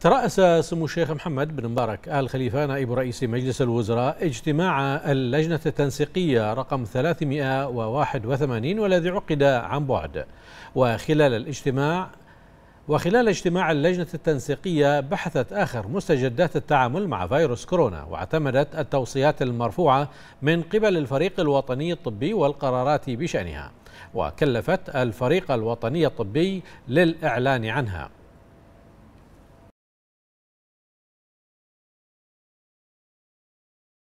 ترأس سمو الشيخ محمد بن مبارك آل خليفة نائب رئيس مجلس الوزراء اجتماع اللجنة التنسيقية رقم 381 والذي عقد عن بعد وخلال الاجتماع وخلال اجتماع اللجنة التنسيقية بحثت آخر مستجدات التعامل مع فيروس كورونا واعتمدت التوصيات المرفوعة من قبل الفريق الوطني الطبي والقرارات بشأنها وكلفت الفريق الوطني الطبي للإعلان عنها